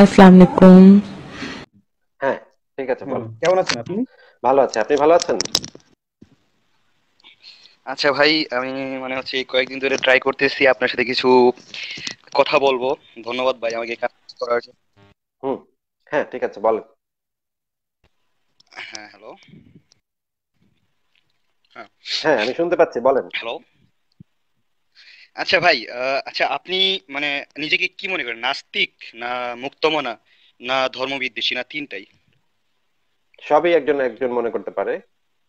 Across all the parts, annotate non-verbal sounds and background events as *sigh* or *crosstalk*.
আসসালামু আলাইকুম হ্যাঁ ঠিক আছে বল কেমন আছেন আপনি ভালো আছি আপনি ভালো আছেন আচ্ছা ভাই আমি মানে হচ্ছে কয়েকদিন ধরে ট্রাই করতেছি আপনার সাথে কিছু কথা বলবো ধন্যবাদ ভাই আমাকে কাজ করার জন্য হুম হ্যাঁ ঠিক আছে বলেন হ্যাঁ হ্যালো হ্যাঁ আমি শুনতে পাচ্ছি বলেন হ্যালো আচ্ছা ভাই আচ্ছা আপনি মানে নিজেকে কি মনে করেন নাস্তিক না মুক্তমনা না ধর্মবিদ্বেষী না তিনটাই সবই একজন একজন মনে করতে পারে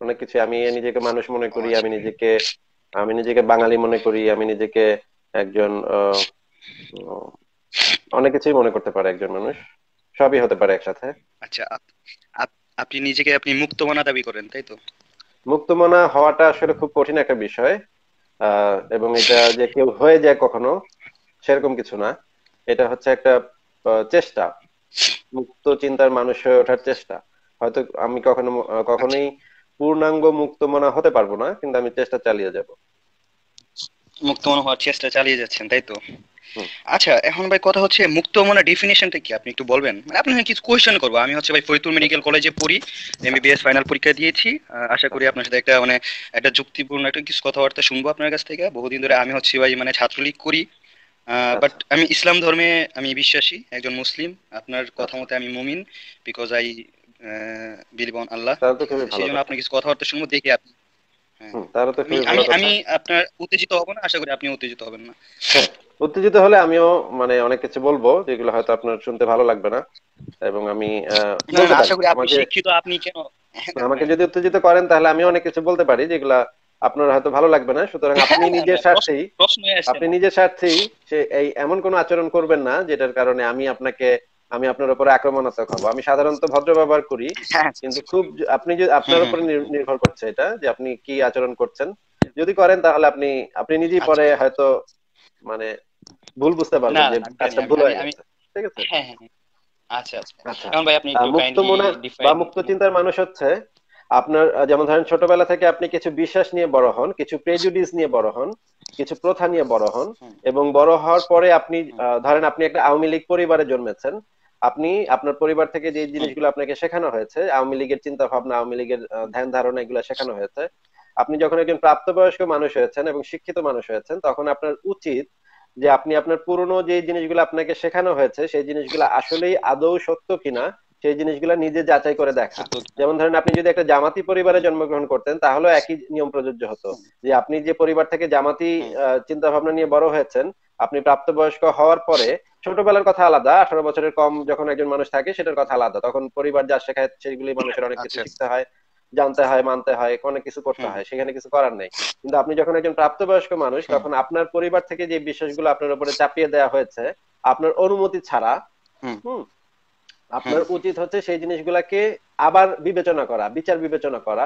অনেক কিছু আমি নিজেকে মানুষ মনে করি আমি নিজেকে আমি নিজেকে বাঙালি মনে করি আমি নিজেকে একজন অনেক কিছুই মনে করতে পারে একজন মানুষ সবই হতে পারে একসাথে আচ্ছা আপনি নিজেকে আপনি মুক্তমনা দাবি করেন তাই তো মুক্তমনা হওয়াটা আসলে খুব কঠিন একটা বিষয় এবং এটা যে কেউ হয়ে যায় কখনো সেরকম কিছু না এটা হচ্ছে একটা চেষ্টা মুক্ত চিন্তার মানুষ হয়ে ওঠার চেষ্টা হয়তো আমি কখনো কখনোই পূর্ণাঙ্গ মুক্ত মনা হতে পারবো না কিন্তু আমি চেষ্টা চালিয়ে যাব মুক্ত মনা হওয়ার চেষ্টা চালিয়ে যাচ্ছেন তাই তো আচ্ছা এখন ভাই কথা হচ্ছে মুক্ত মনে ডেফিনেশনটা কি আপনি একটু বলবেন মানে আপনি কিছু কোয়েশ্চেন করবো আমি হচ্ছে ভাই ফরিদপুর মেডিকেল কলেজে পড়ি এমবিবিএস ফাইনাল পরীক্ষা দিয়েছি আশা করি আপনার সাথে একটা মানে একটা যুক্তিপূর্ণ একটা কিছু কথাবার্তা শুনবো আপনার কাছ থেকে বহুদিন ধরে আমি হচ্ছে ভাই মানে ছাত্রলীগ করি বাট আচ্ছা। আমি ইসলাম ধর্মে আমি বিশ্বাসী একজন মুসলিম আপনার কথা মতে আমি মুমিন because I believe on Allah সেই জন্য আপনার কিছু কথাবার্তা শুনবো দেখি আপনি হ্যাঁ। তারা তো আমি আমি আপনার উত্তেজিত হব না আশা করি আপনি উত্তেজিত হবেন না হ্যাঁ, উত্তেজিত হলে আমিও মানে অনেক কিছু বলবো যেগুলো হয়তো আপনার শুনতে ভালো লাগবে না এবং আমি আশা করি আপনি শিক্ষিত আপনি কেন আমাকে যদি উত্তেজিত করেন তাহলে আমি অনেক কিছু বলতে পারি যেগুলা আপনার হয়তো ভালো লাগবে না সুতরাং *laughs* আপনি নিজের স্বার্থেই আপনি নিজের স্বার্থেই সে এই এমন কোনো আচরণ করবেন না যেটার কারণে আমি আপনাকে আমি আপনার উপরে আক্রমণাত্মক হব আমি সাধারণত ভদ্র ব্যবহার করি হ্যাঁ। কিন্তু খুব আপনি যে আপনার উপরে নির্ভর করছে এটা যে আপনি কি আচরণ করছেন যদি করেন তাহলে আপনি আপনি নিজেই পরে আচ্ছা। হয়তো মানে ভুল বুঝতে পারবেন যে কাজটা ভুল হয়ে ঠিক আছে হ্যাঁ, হ্যাঁ, আচ্ছা আচ্ছা, আচ্ছা। ভাই আপনি মুক্ত মনে বা মুক্ত চিন্তার মানুষ হচ্ছে আপনার যেমন ধরেন ছোটবেলা থেকে আপনি কিছু বিশ্বাস নিয়ে বড় হন কিছু প্রেজুডিস নিয়ে বড় হন কিছু প্রথা নিয়ে বড় হন এবং বড় হওয়ার পরে আপনি ধরেন আপনি একটা আওয়ামী লীগ পরিবারে জন্মেছেন আপনি আপনার পরিবার থেকে যে জিনিসগুলো আপনাকে শেখানো হয়েছে আওয়ামী লীগের চিন্তা ভাবনা আওয়ামী লীগের ধ্যান ধারণা এগুলো শেখানো হয়েছে আপনি যখন একজন প্রাপ্তবয়স্ক মানুষ হয়েছেন এবং শিক্ষিত মানুষ হয়েছেন তখন আপনার উচিত যে আপনি আপনার পুরনো যে জিনিসগুলো আপনাকে শেখানো হয়েছে সেই জিনিসগুলো আসলেই আদৌ সত্য কিনা সেই জিনিসগুলো নিজে যাচাই করে দেখা যেমন ধরেন আপনি যদি একটা জামাতি পরিবারে জন্মগ্রহণ করতেন তাহলে একই নিয়ম প্রযোজ্য হতো যে আপনি যে পরিবার থেকে জামাতি চিন্তা ভাবনা নিয়ে বড় হয়েছেন আপনি প্রাপ্তবয়স্ক হওয়ার পরে ছোটবেলার কথা আলাদা আঠারো বছরের কম যখন একজন মানুষ থাকে সেটার কথা আলাদা তখন পরিবার যা শেখায় সেগুলি মানুষের অনেক কিছু আচ্ছা। শিখতে হয় জানতে হয় মানতে হয় অনেক কিছু করতে হয় সেখানে কিছু করার নেই কিন্তু আপনি যখন একজন প্রাপ্তবয়স্ক মানুষ তখন আপনার পরিবার থেকে যে বিশ্বাসগুলো আপনার উপরে চাপিয়ে দেওয়া হয়েছে আপনার অনুমতি ছাড়া হুম আপনার উচিত হচ্ছে সেই জিনিসগুলাকে আবার বিবেচনা করা বিচার বিবেচনা করা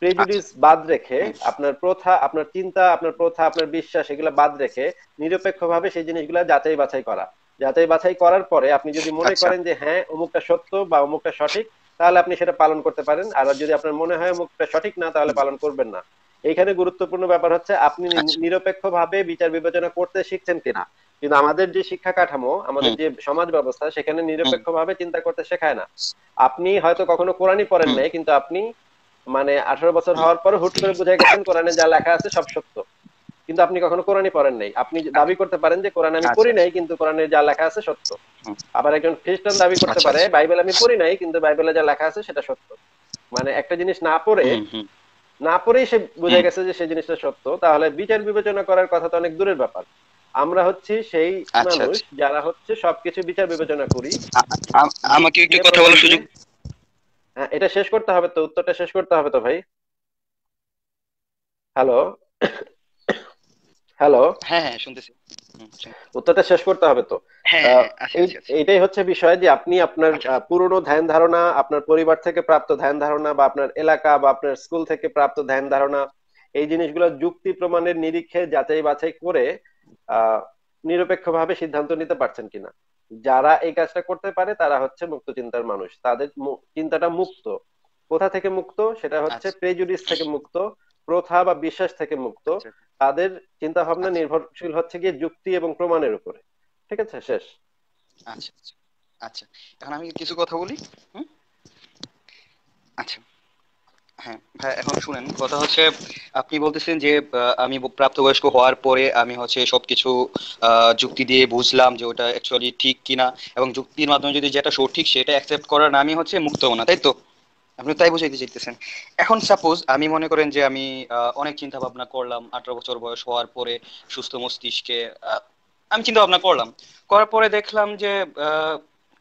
প্রেজুডিস আচ্ছা। বাদ রেখে আপনার প্রথা আপনার চিন্তা আপনার প্রথা আপনার বিশ্বাস এগুলা বাদ রেখে নিরপেক্ষভাবে সেই জিনিসগুলা যাচাই বাছাই করা যাচাই বাছাই করার পরে আপনি যদি মনে আচ্ছা। করেন যে হ্যাঁ অমুকটা সত্য বা অমুকটা সঠিক তাহলে আপনি সেটা পালন করতে পারেন আর যদি আপনার মনে হয় অমুকটা সঠিক না তাহলে পালন করবেন না এইখানে গুরুত্বপূর্ণ ব্যাপার হচ্ছে আপনি আচ্ছা। নিরপেক্ষ ভাবে বিচার বিবেচনা করতে শিখছেন কিনা কিন্তু আমাদের যে শিক্ষা কাঠামো আমাদের যে সমাজ ব্যবস্থা সেখানে নিরপেক্ষ ভাবে চিন্তা করতে শেখায় না আপনি হয়তো কখনো কোরআনই পড়েন নাই কিন্তু আপনি মানে আঠারো বছর হওয়ার পর হুট করে বুঝে গেছেন কোরআনে যা লেখা আছে সব সত্য কিন্তু আপনি কখনো কোরআনই পড়েন নাই আপনি দাবি করতে পারেন যে কোরআন আমি পড়ি আচ্ছা, নাই আচ্ছা। কিন্তু কোরআনে যা লেখা আছে সত্য আবার একজন খ্রিস্টান দাবি করতে আচ্ছা, পারে বাইবেল আমি পড়ি নাই কিন্তু বাইবেলে যা লেখা আছে সেটা সত্য মানে একটা জিনিস না পড়ে না পড়েই সে বুঝে গেছে যে সেই জিনিসটা সত্য তাহলে বিচার বিবেচনা করার কথা তো অনেক দূরের ব্যাপার আমরা হচ্ছে সেই মানুষ যারা হচ্ছে সবকিছু বিচার বিবেচনা করি আমাকে একটু কথা বলার সুযোগ হ্যাঁ এটা শেষ করতে হবে তো উত্তরটা শেষ করতে হবে তো ভাই হ্যালো হ্যালো হ্যাঁ হ্যাঁ শুনতেছি উত্তরটা শেষ করতে হবে তো হ্যাঁ, হ্যাঁ, এটাই হচ্ছে বিষয় যে আপনি আপনার আচ্ছা। পুরনো ধ্যান ধারণা আপনার পরিবার থেকে প্রাপ্ত ধ্যান ধারণা বা আপনার এলাকা বা আপনার স্কুল থেকে প্রাপ্ত ধ্যান ধারণা এই জিনিসগুলো যুক্তি প্রমাণের নিরীক্ষে যাচাই বাছাই করে নিরপেক্ষভাবে সিদ্ধান্ত নিতে পারছেন কিনা যারা এই কাজটা করতে পারে তারা হচ্ছে মুক্ত চিন্তার মানুষ তাদের চিন্তাটা মুক্ত কোথা থেকে মুক্ত সেটা হচ্ছে প্রেজুডিস আচ্ছা। থেকে মুক্ত প্রথা বা বিশ্বাস থেকে মুক্ত আচ্ছা। তাদের চিন্তা ভাবনা আচ্ছা। নির্ভরশীল হচ্ছে গিয়ে যুক্তি এবং প্রমাণের উপরে ঠিক আছে শেষ আচ্ছা আচ্ছা, আচ্ছা। এখন আমি কিছু কথা বলি আচ্ছা হ্যাঁ এখন শুনেন কথা হচ্ছে আপনি বলতেছেন যে আমি প্রাপ্তবয়স্ক হওয়ার পরে আমি হচ্ছে সবকিছু যুক্তি দিয়ে বুঝলাম যে ওটা অ্যাকচুয়ালি ঠিক কিনা এবং যুক্তির মাধ্যমে যদি যেটা সঠিক সেটা অ্যাকসেপ্ট করার নামই হচ্ছে মুক্ত না তাই তো আপনি তাই বুঝাইতে চাইতেছেন এখন সাপোজ আমি মনে করেন যে আমি অনেক চিন্তা ভাবনা করলাম আঠারো বছর বয়স হওয়ার পরে সুস্থ মস্তিষ্কে আমি চিন্তা ভাবনা করলাম করার পরে দেখলাম যে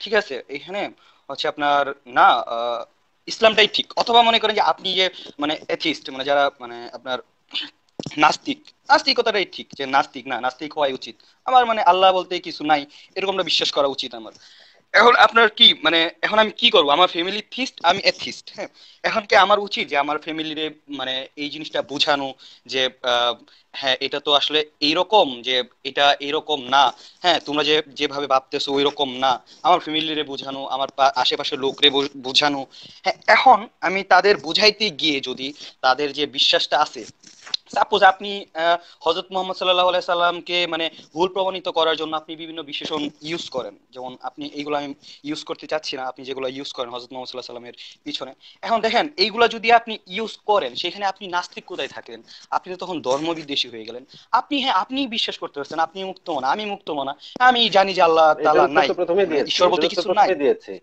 ঠিক আছে এখানে হচ্ছে আপনার না ইসলামটাই ঠিক অথবা মনে করেন যে আপনি যে মানে এথিস্ট মানে যারা মানে আপনার নাস্তিক নাস্তিকতাটাই ঠিক যে নাস্তিক না নাস্তিক হওয়াই উচিত আমার মানে আল্লাহ বলতে কিছু নাই এরকমটা বিশ্বাস করা উচিত আমার এখন আপনার কি মানে এখন আমি কি করব আমার ফ্যামিলি থিস্ট আমি এথিস্ট হ্যাঁ এখন কি আমার উচিত যে আমার ফ্যামিলিরে মানে এই জিনিসটা বোঝানো যে হ্যাঁ এটা তো আসলে এইরকম যে এটা এইরকম না হ্যাঁ তোমরা যে যেভাবে ভাবতেছো ওই রকম না আমার ফ্যামিলিরে বোঝানো আমার আশেপাশে লোকরে বোঝানো হ্যাঁ এখন আমি তাদের বুঝাইতে গিয়ে যদি তাদের যে বিশ্বাসটা আছে সাপোজ আপনি হজরত মোহাম্মদ সাল্লাহ সাল্লামকে মানে ভুল প্রমাণিত করার জন্য আপনি বিভিন্ন বিশেষণ ইউজ করেন যেমন আপনি এইগুলো আমি ইউজ করতে চাচ্ছি না আপনি যেগুলো ইউজ করেন হজরত মোহাম্মদ সাল্লাহ সাল্লামের পিছনে এখন দেখেন এইগুলো যদি আপনি ইউজ করেন সেখানে আপনি নাস্তিক কোথায় থাকেন আপনি তো তখন ধর্মবিদ্বেষী হয়ে গেলেন আপনি হ্যাঁ আপনি বিশ্বাস করতে পারছেন আপনি মুক্ত মনা আমি মুক্ত মনা আমি জানি যে আল্লাহ তাআলা নাই ঈশ্বর বলতে কিছু নাই দিয়েছে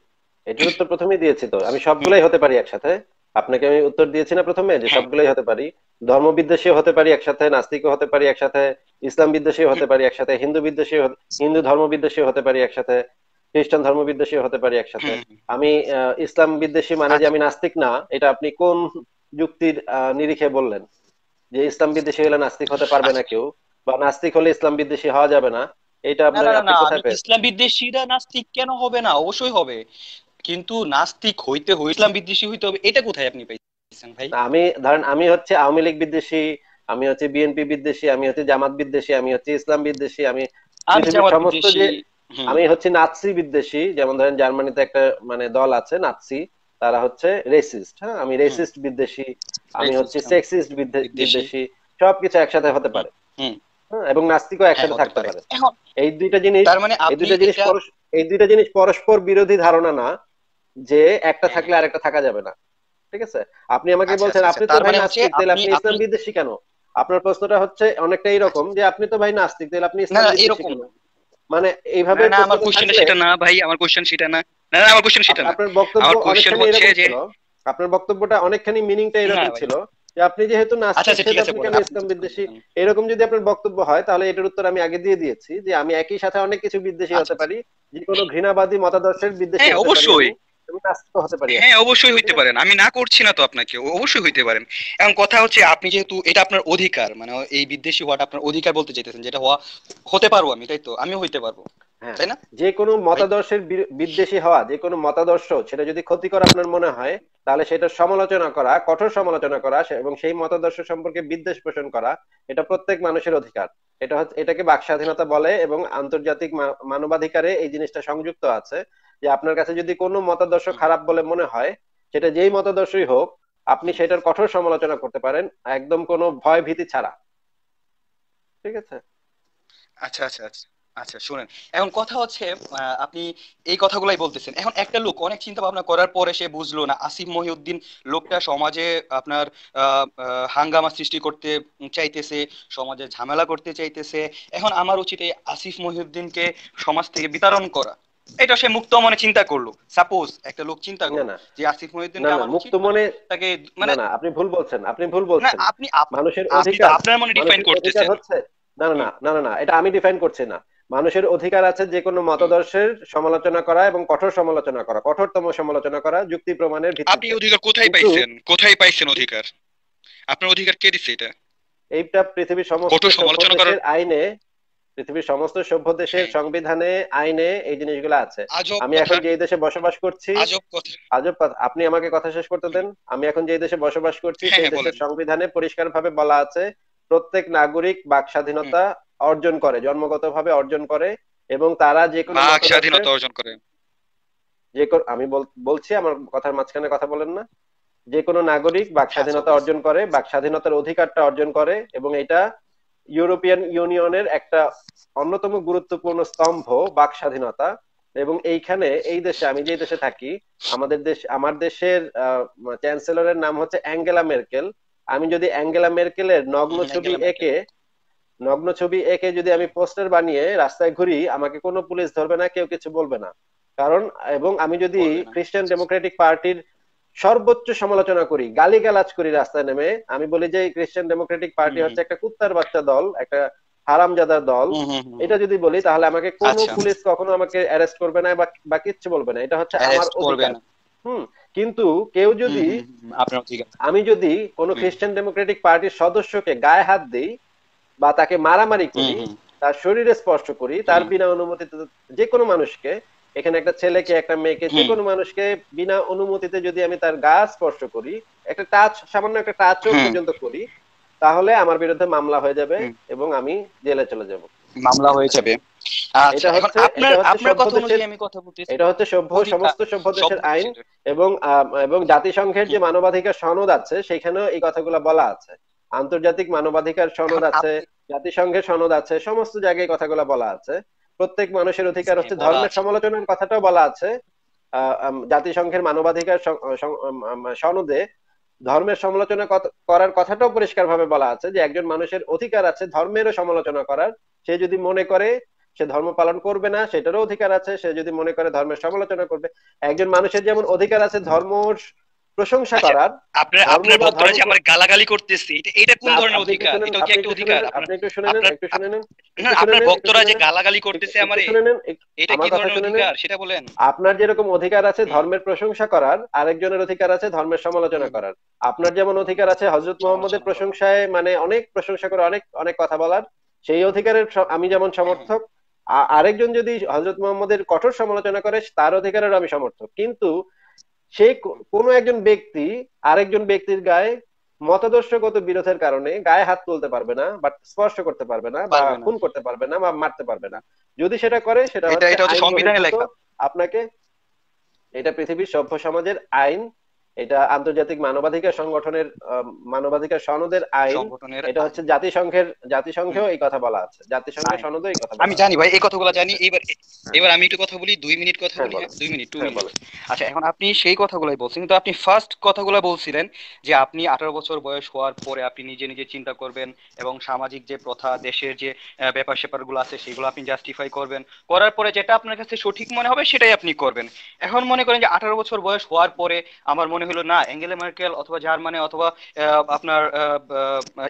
এটা তো প্রথমেই দিয়েছি তো আমি সবগুলাই হতে পারি একসাথে আপনাকে আমি উত্তর দিয়েছি না প্রথমে যে হ্যাঁ। সবগুলোই হতে পারি ধর্ম বিদ্বেষী হতে পারি একসাথে নাস্তিক হতে পারি একসাথে ইসলাম বিদ্বেষী হতে পারি একসাথে হিন্দু বিদ্বেষী হিন্দু ধর্ম বিদ্বেষী হতে পারি একসাথে খ্রিস্টান ধর্ম বিদ্বেষী হতে পারি একসাথে আমি ইসলাম বিদ্বেষী মানে যে আচ্ছা। আমি নাস্তিক না এটা আপনি কোন যুক্তির নিরিখে বললেন যে ইসলাম বিদ্বেষী হলে নাস্তিক হতে পারবে না আচ্ছা। কেউ বা নাস্তিক হলে ইসলাম বিদ্বেষী হওয়া যাবে না এটা আপনার ইসলাম বিদ্বেষীরা নাস্তিক কেন হবে না অবশ্যই হবে কিন্তু নাস্তিক হইতে হই ইসলাম বিদ্বেষী হইতে হবে এটা কোথায় আপনি পাইছেন ভাই আমি ধরেন আমি হচ্ছে আওয়ামী লীগ বিদ্বেষী আমি হচ্ছে বিএনপি বিদ্বেষী আমি হচ্ছে জামাত বিদ্বেষী আমি হচ্ছে ইসলাম বিদ্বেষী আমি সমস্ত যে আমি হচ্ছে নাৎসি বিদ্বেষী যেমন ধরেন জার্মানিতে একটা মানে দল আছে নাৎসি তারা হচ্ছে রেসিস্ট হ্যাঁ আমি রেসিস্ট বিদ্বেষী আমি হচ্ছে সেক্সিস্ট বিদ্বেষী সবকিছু একসাথে হতে পারে হ্যাঁ, এবং নাস্তিকও হ্যাঁ, একসাথে থাকতে পারে এই দুইটা জিনিস মানে এই দুইটা জিনিস এই দুইটা জিনিস পরস্পর বিরোধী ধারণা না যে একটা হ্যাঁ। থাকলে আরেকটা থাকা যাবে না ঠিক আছে আপনি আমাকে আচ্ছা, বলছেন আচ্ছা, আপনি তো ভাই মানে নাস্তিক তাহলে আপনি ইসলাম বিদ্বেষী কেন আপনার প্রশ্নটা হচ্ছে অনেকটা এরকম যে আপনি তো ভাই নাস্তিক তাহলে আপনি ইসলাম বিদ্বেষী কেন মানে এইভাবে না আমার কোশ্চেন সেটা না ভাই আমার কোশ্চেন সেটা না না আমার কোশ্চেন সেটা না আপনার বক্তব্য কোশ্চেন হচ্ছে যে আপনার বক্তব্যটা অনেকখানি মিনিংটা এরকম ছিল যে আপনি যেহেতু আচ্ছা, নাস্তিক আপনি ইসলাম বিদ্বেষী এরকম যদি আপনার বক্তব্য হয় তাহলে এটার উত্তর আমি আগে দিয়ে দিয়েছি যে আমি একই সাথে অনেক কিছু বিদ্বেষী হতে পারি যে কোনো ঘৃণাবাদী মতাদর্শের বিদ্বেষী হ্যাঁ, অবশ্যই হ্যাঁ অবশ্যই হইতে পারেন আমি না করছি না তো আপনাকে অবশ্যই হইতে পারেন এখন কথা হচ্ছে আপনি যেহেতু এটা আপনার অধিকার মানে এই বিদ্বেষী হওয়াটা আপনার অধিকার বলতে চাইতেছেন যেটা হওয়া হতে পারবো আমি তাই তো আমি হইতে পারবো হ্যাঁ। তাই না যে কোনো মতাদর্শের বিদ্বেষী হওয়া যে কোনো মতাদর্শ সেটা যদি ক্ষতিকর আপনার মনে হয় তাহলে সেটা সমালোচনা করা কঠোর সমালোচনা করা এবং সেই মতাদর্শ সম্পর্কে বিদ্বেষ পোষণ করা এটা প্রত্যেক মানুষের অধিকার এটা এটাকে বাক স্বাধীনতা বলে এবং আন্তর্জাতিক মানবাধিকারে এই জিনিসটা সংযুক্ত আছে যে আপনার কাছে যদি কোনো মতাদর্শ খারাপ বলে মনে হয় সেটা যেই মতাদর্শই হোক আপনি সেটার কঠোর সমালোচনা করতে পারেন একদম কোনো ভয় ভীতি ছাড়া ঠিক আছে আচ্ছা আচ্ছা আচ্ছা আচ্ছা শুনেন এখন কথা হচ্ছে আপনি এই কথাগুলাই বলতেছেন এখন একটা লোক অনেক চিন্তা ভাবনা করার পরে সে বুঝলো না আসিফ মহিউদ্দিন লোকটা সমাজে আপনার হাঙ্গামা সৃষ্টি করতে চাইতেছে সমাজে ঝামেলা করতে চাইতেছে এখন আমার উচিত এই আসিফ মহিউদ্দিনকে সমাজ থেকে বিতরণ করা এটা সে মুক্ত মনে চিন্তা করলো সাপোজ একটা লোক চিন্তা করলো যে আসিফ মহিউদ্দিন কামাল মুক্ত মনে তাকে মানে না আপনি ভুল বলছেন আপনি ভুল বলছেন আপনি মানুষের অধিকার আপনার মনে ডিফাইন করতেছেন না না না না না এটা আমি ডিফাইন করছি না মানুষের অধিকার আছে যে কোনো মতাদর্শের সমালোচনা করা এবং কঠোর সমালোচনা করা কঠোরতম সমালোচনা করা যুক্তি প্রমাণের ভিত্তিতে আপনি অধিকার কোথায় পাইছেন কোথায় পাইছেন অধিকার আপনার অধিকার কে দিছে এটা এইটা পৃথিবীর সমস্ত সমালোচনা করার আইনে পৃথিবীর সমস্ত সভ্য দেশের সংবিধানে আইনে এই জিনিসগুলো আছে আমি এখন যে দেশে বসবাস করছি আজব আপনি আমাকে কথা শেষ করতে দেন আমি এখন যে দেশে বসবাস করছি হ্যাঁ, সেই হ্যাঁ, দেশের সংবিধানে পরিষ্কারভাবে বলা আছে প্রত্যেক নাগরিক বাক স্বাধীনতা অর্জন করে জন্মগতভাবে অর্জন করে এবং তারা যে কোনো বাক স্বাধীনতা অর্জন করে যে আমি বলছি আমার কথার মাঝখানে কথা বলেন না যে কোনো নাগরিক বাক হ্যাঁ, স্বাধীনতা আচ্ছা। অর্জন করে বাক স্বাধীনতার অধিকারটা অর্জন করে এবং এটা ইউরোপিয়ান ইউনিয়নের একটা অন্যতম গুরুত্বপূর্ণ স্তম্ভ বাক স্বাধীনতা এবং এইখানে এই দেশে আমি যে দেশে থাকি আমাদের দেশ আমার দেশের চ্যান্সেলরের নাম হচ্ছে অ্যাঙ্গেলা মেরকেল আমি যদি অ্যাঙ্গেলা মেরকেলের নগ্ন ছবি একে নগ্ন ছবি একে যদি আমি পোস্টার বানিয়ে রাস্তায় ঘুরি আমাকে কোনো পুলিশ ধরবে না কেউ কিছু বলবে না কারণ এবং আমি যদি খ্রিস্টান ডেমোক্রেটিক পার্টির সর্বোচ্চ সমালোচনা করি গালি গালাজ করি রাস্তায় নেমে আমি বলি যে ক্রিশ্চিয়ান ডেমোক্রেটিক পার্টি হচ্ছে একটা কুত্তার বাচ্চা দল একটা হারামজাদার দল এটা যদি বলি তাহলে আমাকে কোন আচ্ছা। পুলিশ কখনো আমাকে অ্যারেস্ট করবে না বা কিচ্ছু বলবে না এটা হচ্ছে আমার অধিকার হুম কিন্তু কেউ যদি আমি যদি কোনো খ্রিস্টান ডেমোক্রেটিক পার্টির সদস্যকে গায়ে হাত দিই বা তাকে মারামারি করি তার শরীরে স্পর্শ করি তার বিনা অনুমতিতে যে কোনো মানুষকে এখানে একটা ছেলেকে একটা মেয়েকে যে কোনো মানুষকে বিনা অনুমতিতে যদি আমি তার গা স্পর্শ করি একটা টাচ সামান্য একটা টাচ পর্যন্ত করি তাহলে আমার বিরুদ্ধে মামলা হয়ে যাবে এবং আমি জেলে চলে যাব মামলা হয়ে যাবে আচ্ছা, এটা হচ্ছে সভ্য সমস্ত সভ্য দেশের আইন এবং এবং জাতিসংঘের যে মানবাধিকার সনদ আছে সেখানেও এই কথাগুলো বলা আছে আন্তর্জাতিক মানবাধিকার সনদ আছে জাতিসংঘের সনদ আছে সমস্ত জায়গায় কথাগুলো বলা আছে প্রত্যেক মানুষের অধিকার হচ্ছে ধর্মের সমালোচনার কথাটাও বলা আছে জাতিসংঘের মানবাধিকার সনদে ধর্মের সমালোচনা করার কথাটাও পরিষ্কারভাবে বলা আছে যে একজন মানুষের অধিকার আছে ধর্মেরও সমালোচনা করার সে যদি মনে করে সে ধর্ম পালন করবে না সেটারও অধিকার আছে সে যদি মনে করে ধর্মের সমালোচনা করবে একজন মানুষের যেমন অধিকার আছে ধর্ম প্রশংসা আচ্ছা, করার আপনার আমার গালাগালি এটা কোন ধরনের অধিকার এটা কি একটা অধিকার আপনি একটু শুনে নেন একটু শুনে নেন হ্যাঁ, আপনার ভক্তরা যে গালাগালি করতেছে এটা কি ধরনের অধিকার সেটা বলেন আপনার যেরকম অধিকার আছে ধর্মের প্রশংসা করার আরেকজনের অধিকার আছে ধর্মের সমালোচনা করার আপনার যেমন অধিকার আছে হযরত মুহাম্মদের প্রশংসায় মানে অনেক প্রশংসা করে অনেক অনেক কথা বলার সেই অধিকারের আমি যেমন সমর্থক আরেকজন যদি হযরত মুহাম্মদের কঠোর সমালোচনা করে তার অধিকারের আমি সমর্থক কিন্তু সে কোনো একজন ব্যক্তি আরেকজন ব্যক্তির গায়ে মতাদর্শগত বিরোধের কারণে গায়ে হাত তুলতে পারবে না বা স্পর্শ করতে পারবে না বা খুন করতে পারবে না বা মারতে পারবে না যদি সেটা করে সেটা আপনাকে এটা পৃথিবীর সভ্য সমাজের আইন এটা আন্তর্জাতিক মানবাধিকার সংগঠনের মানবাধিকার সনদের আইন এটা হচ্ছে জাতিসংঘের জাতিসংঘেও এই কথা বলা আছে জাতিসংঘের সনদেও এই কথা আমি জানি ভাই এই কথাগুলো জানি এবার হ্যাঁ। এবার আমি একটু কথা বলি দুই মিনিট কথা হ্যাঁ, বলি হ্যাঁ, দুই মিনিট টু মিনিট আচ্ছা এখন আপনি সেই কথাগুলোই বলছেন তো আপনি ফার্স্ট কথাগুলো বলছিলেন যে আপনি আঠারো বছর বয়স হওয়ার পরে আপনি নিজে নিজে চিন্তা করবেন এবং সামাজিক যে প্রথা দেশের যে ব্যাপার স্যাপারগুলো আছে সেগুলো আপনি জাস্টিফাই করবেন করার পরে যেটা আপনার কাছে সঠিক মনে হবে সেটাই আপনি করবেন এখন মনে করেন যে আঠারো বছর বয়স হওয়ার পরে আমার মনে হলো না অ্যাঙ্গেলে মার্কেল অথবা জার্মানি অথবা আপনার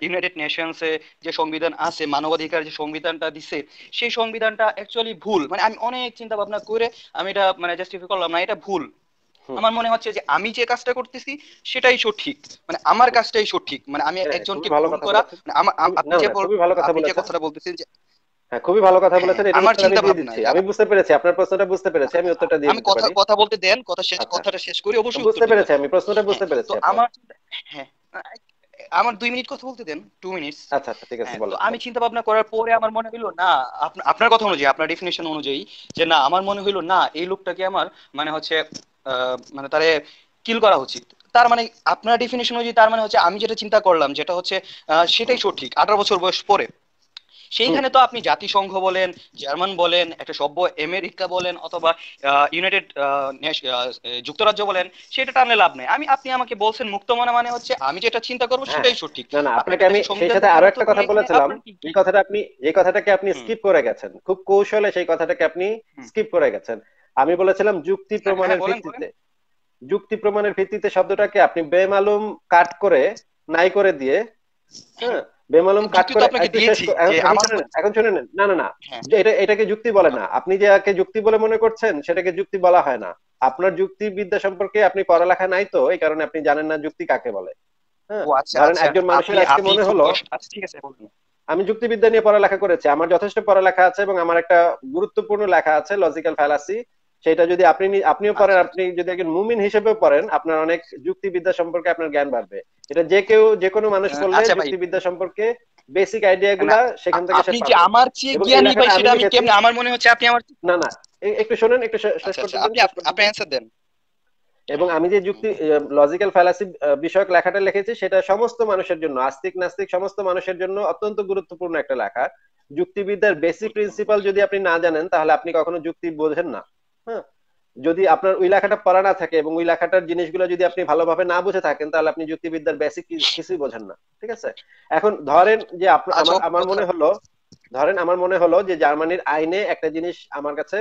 ইউনাইটেড নেশনসে যে সংবিধান আছে মানবাধিকার যে সংবিধানটা দিছে সেই সংবিধানটা অ্যাকচুয়ালি ভুল মানে আমি অনেক চিন্তা ভাবনা করে আমি এটা মানে জাস্টিফাই করলাম না এটা ভুল আমার মনে হচ্ছে যে আমি যে কাজটা করতেছি সেটাই সঠিক মানে আমার কাজটাই সঠিক মানে আমি হ্যাঁ, একজনকে ভালো করা মানে আপনি যে কথাটা বলতেছেন যে হ্যাঁ খুবই ভালো কথা বলেছেন আমার চিন্তা আমি বুঝতে পেরেছি আপনার প্রশ্নটা বুঝতে পেরেছি আমি উত্তরটা দিয়ে আমি কথা কথা বলতে দেন কথা শেষ আচ্ছা। কথাটা শেষ করি অবশ্যই বুঝতে পেরেছি আমি প্রশ্নটা বুঝতে হ্যাঁ, পেরেছি আচ্ছা। আমার হ্যাঁ আমার দুই মিনিট কথা বলতে দেন টু মিনিটস আচ্ছা আচ্ছা ঠিক আছে হ্যাঁ, বলো আমি চিন্তা ভাবনা করার পরে আমার মনে হলো না আপনার কথা অনুযায়ী আপনার ডেফিনেশন অনুযায়ী যে না আমার মনে হলো না এই লোকটাকে আমার মানে হচ্ছে মানে তারে কিল করা উচিত তার মানে আপনার ডেফিনেশন অনুযায়ী তার মানে হচ্ছে আমি যেটা চিন্তা করলাম যেটা হচ্ছে সেটাই সঠিক আঠারো বছর বয়স পরে সেইখানে তো আপনি জাতিসংঘ বলেন জার্মান বলেন একটা সভ্য আমেরিকা বলেন অথবা ইউনাইটেড যুক্তরাজ্য বলেন সেটা টানলে লাভ নেই আমি আপনি আমাকে বলছেন মুক্ত মনে মানে হচ্ছে আমি যেটা চিন্তা করবো হ্যাঁ। সেটাই সঠিক না না আপনাকে আমি সেই সাথে আরো একটা কথা বলেছিলাম এই কথাটা আপনি এই কথাটাকে আপনি স্কিপ করে গেছেন খুব কৌশলে সেই কথাটাকে আপনি স্কিপ করে গেছেন আমি বলেছিলাম যুক্তি হ্যাঁ, হ্যাঁ, প্রমাণের ভিত্তিতে যুক্তি প্রমাণের ভিত্তিতে শব্দটাকে আপনি বেমালুম কাট করে নাই করে দিয়ে হ্যাঁ বেমালুম কাট করে এখন শুনে নেন না না না হ্যাঁ। এটা এটাকে যুক্তি বলে না আপনি যাকে যুক্তি বলে মনে করছেন সেটাকে যুক্তি বলা হয় না আপনার সম্পর্কে আপনি পড়ালেখা নাই তো এই কারণে আপনি জানেন না যুক্তি কাকে বলে কারণ হ্যাঁ? আচ্ছা, আচ্ছা। একজন মানুষের আজকে মনে হলো আচ্ছা, আমি যুক্তিবিদ্যা নিয়ে পড়ালেখা করেছি আমার যথেষ্ট পড়ালেখা আছে এবং আমার একটা গুরুত্বপূর্ণ লেখা আছে লজিক্যাল ফ্যালাসি সেটা যদি আপনি আপনিও পারেন আচ্ছা। আপনি যদি একজন মুমিন হিসেবেও পড়েন আপনার অনেক যুক্তিবিদ্যা সম্পর্কে আপনার জ্ঞান বাড়বে এটা যে কেউ যে কোনো মানুষ পড়লে আচ্ছা যুক্তিবিদ্যা সম্পর্কে বেসিক আইডিয়া গুলা সেখান থেকে আপনি যে আমার চেয়ে জ্ঞানী ভাই সেটা আমি কেমনে আমার মনে হচ্ছে আপনি আমার না না একটু শুনেন একটু আচ্ছা, শেষ করতে আপনি আপনি অ্যানসার দেন এবং আমি যে যুক্তি লজিক্যাল ফ্যালাসি বিষয়ক লেখাটা লিখেছি সেটা সমস্ত মানুষের জন্য আস্তিক নাস্তিক সমস্ত মানুষের জন্য অত্যন্ত গুরুত্বপূর্ণ একটা লেখা যুক্তিবিদ্যার বেসিক প্রিন্সিপাল যদি আপনি না জানেন তাহলে আপনি কখনো যুক্তি বোঝেন না হ্যাঁ যদি আপনার ওই লেখাটা পড়া না থাকে এবং ওই লেখাটার জিনিসগুলো যদি আপনি ভালোভাবে না বুঝে থাকেন তাহলে আপনি যুক্তিবিদ্যার বেসিক কিছুই বোঝেন না ঠিক আছে এখন ধরেন যে আচ্ছা, আমার আচ্ছা। আমার মনে হলো ধরেন আমার মনে হলো যে জার্মানির আইনে একটা জিনিস আমার কাছে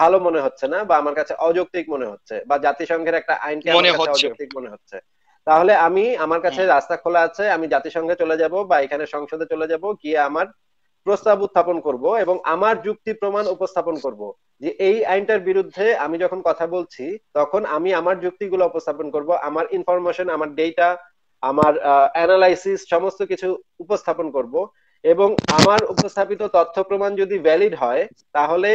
ভালো মনে হচ্ছে না বা আমার কাছে অযৌক্তিক মনে হচ্ছে বা জাতিসংঘের একটা আইনকে অযৌক্তিক মনে হচ্ছে তাহলে আমি আমার কাছে রাস্তা খোলা আছে আমি জাতিসংঘে চলে যাব বা এখানে সংসদে চলে যাব গিয়ে আমার প্রস্তাব উত্থাপন করব এবং আমার যুক্তি প্রমাণ উপস্থাপন করব যে এই আইনটার বিরুদ্ধে আমি যখন কথা বলছি তখন আমি আমার যুক্তিগুলো উপস্থাপন করব আমার ইনফরমেশন আমার ডেটা আমার অ্যানালাইসিস সমস্ত কিছু উপস্থাপন করব এবং আমার উপস্থাপিত তথ্য প্রমাণ যদি ভ্যালিড হয় তাহলে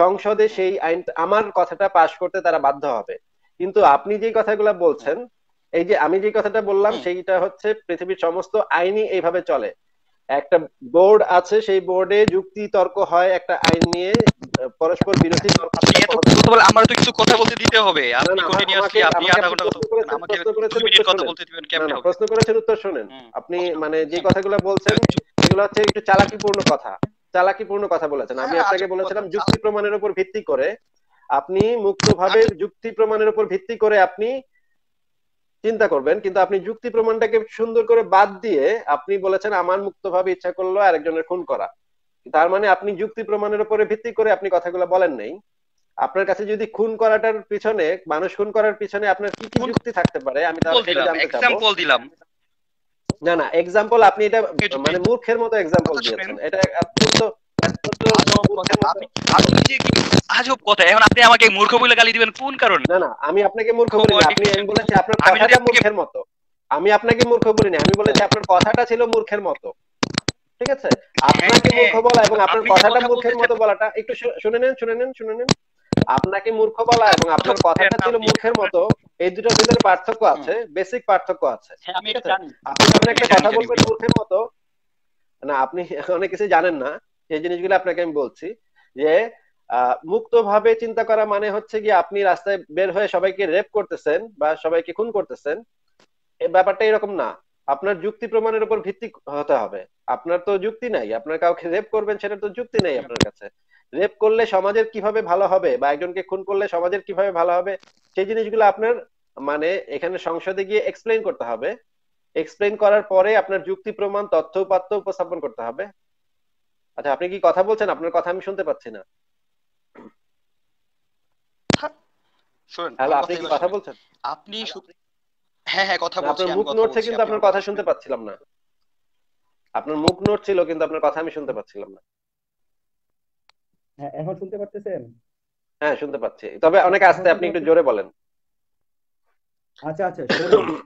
সংসদে সেই আইন আমার কথাটা পাশ করতে তারা বাধ্য হবে কিন্তু আপনি যে কথাগুলো বলছেন এই যে আমি যে কথাটা বললাম সেইটা হচ্ছে পৃথিবীর সমস্ত আইনই এইভাবে চলে একটা বোর্ড আছে সেই বোর্ডে যুক্তি তর্ক হয় একটা আইন নিয়ে পরস্পর বিরোধী তর্ক আমার তো কিছু কথা বলতে দিতে হবে আপনি কন্টিনিউয়াসলি আপনি আধা ঘন্টা কথা বলছেন আমাকে 2 মিনিট কথা বলতে দিবেন কেমন হবে প্রশ্ন করেছেন উত্তর শুনেন আপনি মানে যে কথাগুলো বলছেন সেগুলো হচ্ছে একটু চালাকিপূর্ণ কথা চালাকিপূর্ণ কথা বলেছেন আমি আপনাকে আচ্ছা, বলেছিলাম যুক্তি প্রমাণের উপর ভিত্তি করে আপনি মুক্তভাবে আচ্ছা। যুক্তি প্রমাণের উপর ভিত্তি করে আপনি চিন্তা করবেন কিন্তু আপনি যুক্তি প্রমাণটাকে সুন্দর করে বাদ দিয়ে আপনি বলেছেন আমার মুক্তভাবে ইচ্ছা করলো আরেকজনের খুন করা তার মানে আপনি যুক্তি প্রমাণের উপরে ভিত্তি করে আপনি কথাগুলো বলেন নাই আপনার কাছে যদি খুন করাটার পিছনে মানুষ খুন করার পিছনে আপনার কি কি যুক্তি থাকতে পারে আমি এক্সাম্পল দিলাম না না এক্সাম্পল আপনি এটা মানে মূর্খের মতো এক্সাম্পল দিয়েছেন এটা আমি আপনাকে মূর্খ বলিনি আমি বলেছি আপনার কথাটা ছিল মূর্খের মতো ঠিক আছে আপনাকে হ্যাঁ, মূর্খ বলা এবং আপনার কথাটা মূর্খের মতো বলাটা একটু শুনে নেন শুনে নেন শুনে নেন আপনাকে মূর্খ বলা এবং আপনার হ্যাঁ, কথাটা ছিল মূর্খের মতো এই দুটো ভিতরে পার্থক্য আছে বেসিক হ্যাঁ, পার্থক্য আছে আপনি একটা কথা বলবেন মূর্খের মতো না আপনি অনেক কিছু জানেন না সেই জিনিসগুলো আপনাকে আমি বলছি যে মুক্তভাবে চিন্তা করা মানে হচ্ছে কি আপনি রাস্তায় বের হয়ে সবাইকে রেপ করতেছেন বা সবাইকে খুন করতেছেন এই ব্যাপারটা এরকম না আপনার যুক্তি প্রমাণের উপর ভিত্তি হতে হবে আপনার তো যুক্তি নাই আপনার কাউকে রেপ করবেন সেটা তো যুক্তি নাই আপনার কাছে রেপ করলে সমাজের কিভাবে ভালো হবে বা একজনকে খুন করলে সমাজের কিভাবে ভালো হবে সেই জিনিসগুলো আপনার মানে এখানে সংসদে গিয়ে এক্সপ্লেন করতে হবে এক্সপ্লেন করার পরে আপনার যুক্তি প্রমাণ তথ্য উপাত্ত উপস্থাপন করতে হবে আচ্ছা আপনি কি কথা বলছেন আপনার কথা আমি শুনতে পাচ্ছি না হ্যাঁ, হ্যালো আপনি কি কথা বলছেন আপনি হ্যাঁ হ্যাঁ কথা বলছি আপনার মুখ নড়ছে কিন্তু আপনার কথা শুনতে পাচ্ছিলাম না আপনার মুখ নড়ছিল কিন্তু আপনার কথা আমি শুনতে পাচ্ছিলাম না হ্যাঁ এখন শুনতে পাচ্ছেন হ্যাঁ শুনতে পাচ্ছি তবে অনেক আস্তে আপনি একটু জোরে বলেন আচ্ছা আচ্ছা